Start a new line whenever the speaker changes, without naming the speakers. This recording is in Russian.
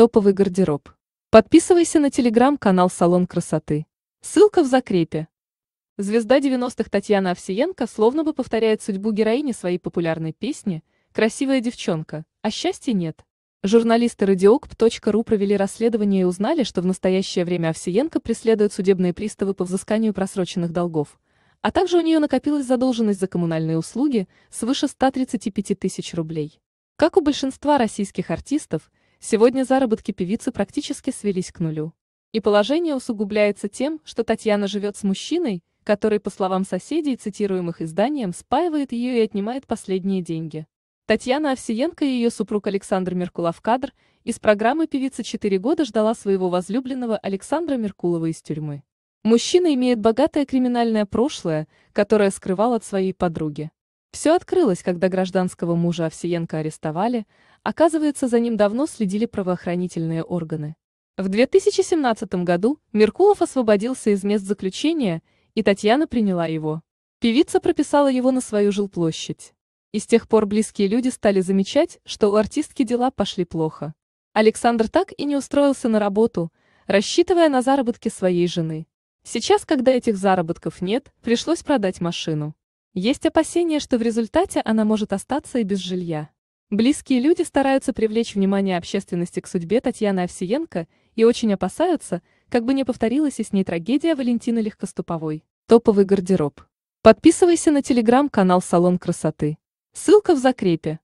Топовый гардероб. Подписывайся на телеграм-канал «Салон красоты». Ссылка в закрепе. Звезда 90-х Татьяна Овсиенко словно бы повторяет судьбу героини своей популярной песни «Красивая девчонка, а счастья нет». Журналисты радиокп.ру провели расследование и узнали, что в настоящее время Овсиенко преследуют судебные приставы по взысканию просроченных долгов, а также у нее накопилась задолженность за коммунальные услуги свыше 135 тысяч рублей. Как у большинства российских артистов – Сегодня заработки певицы практически свелись к нулю. И положение усугубляется тем, что Татьяна живет с мужчиной, который, по словам соседей, цитируемых изданием, спаивает ее и отнимает последние деньги. Татьяна Овсиенко и ее супруг Александр Меркулов кадр из программы «Певица 4 года» ждала своего возлюбленного Александра Меркулова из тюрьмы. Мужчина имеет богатое криминальное прошлое, которое скрывал от своей подруги. Все открылось, когда гражданского мужа Овсиенко арестовали, оказывается, за ним давно следили правоохранительные органы. В 2017 году Меркулов освободился из мест заключения, и Татьяна приняла его. Певица прописала его на свою жилплощадь. И с тех пор близкие люди стали замечать, что у артистки дела пошли плохо. Александр так и не устроился на работу, рассчитывая на заработки своей жены. Сейчас, когда этих заработков нет, пришлось продать машину. Есть опасения, что в результате она может остаться и без жилья. Близкие люди стараются привлечь внимание общественности к судьбе Татьяны Овсиенко и очень опасаются, как бы не повторилась и с ней трагедия Валентины Легкоступовой. Топовый гардероб. Подписывайся на телеграм-канал «Салон красоты». Ссылка в закрепе.